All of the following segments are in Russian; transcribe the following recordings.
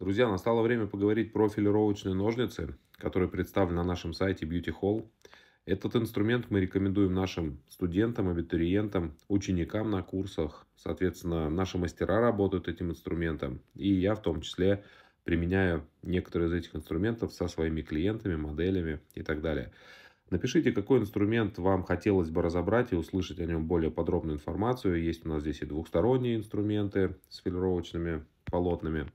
Друзья, настало время поговорить про филировочные ножницы, которые представлены на нашем сайте Beauty Hall. Этот инструмент мы рекомендуем нашим студентам, абитуриентам, ученикам на курсах. Соответственно, наши мастера работают этим инструментом. И я в том числе применяю некоторые из этих инструментов со своими клиентами, моделями и так далее. Напишите, какой инструмент вам хотелось бы разобрать и услышать о нем более подробную информацию. Есть у нас здесь и двухсторонние инструменты с филировочными полотнами.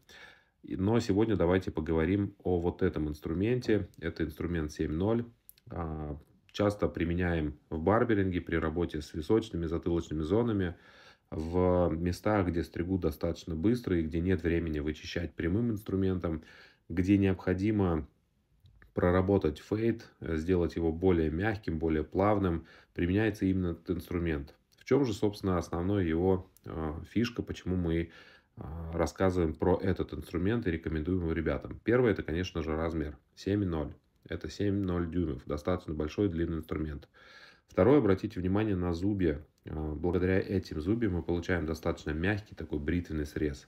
Но сегодня давайте поговорим о вот этом инструменте. Это инструмент 7.0. А, часто применяем в барберинге при работе с височными, затылочными зонами в местах, где стригу достаточно быстро и где нет времени вычищать прямым инструментом, где необходимо проработать фейт сделать его более мягким, более плавным, применяется именно этот инструмент. В чем же, собственно, основной его а, фишка, почему мы а, рассказываем про этот инструмент и рекомендуем его ребятам. Первое, это, конечно же, размер 7,0. Это 7,0 дюймов, достаточно большой длинный инструмент. Второе, обратите внимание на зубья. А, благодаря этим зубьям мы получаем достаточно мягкий такой бритвенный срез.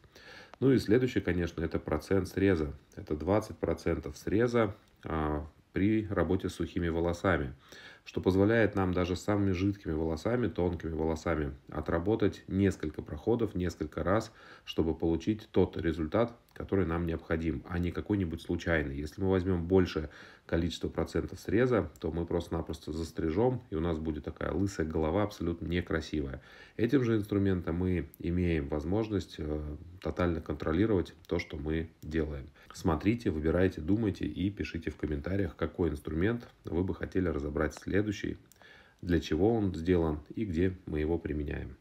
Ну и следующее, конечно, это процент среза. Это 20% среза а, при работе с сухими волосами что позволяет нам даже самыми жидкими волосами, тонкими волосами отработать несколько проходов, несколько раз, чтобы получить тот результат, который нам необходим, а не какой-нибудь случайный. Если мы возьмем большее количество процентов среза, то мы просто-напросто застрижем, и у нас будет такая лысая голова, абсолютно некрасивая. Этим же инструментом мы имеем возможность э, тотально контролировать то, что мы делаем. Смотрите, выбирайте, думайте и пишите в комментариях, какой инструмент вы бы хотели разобрать следующий следующий, для чего он сделан и где мы его применяем.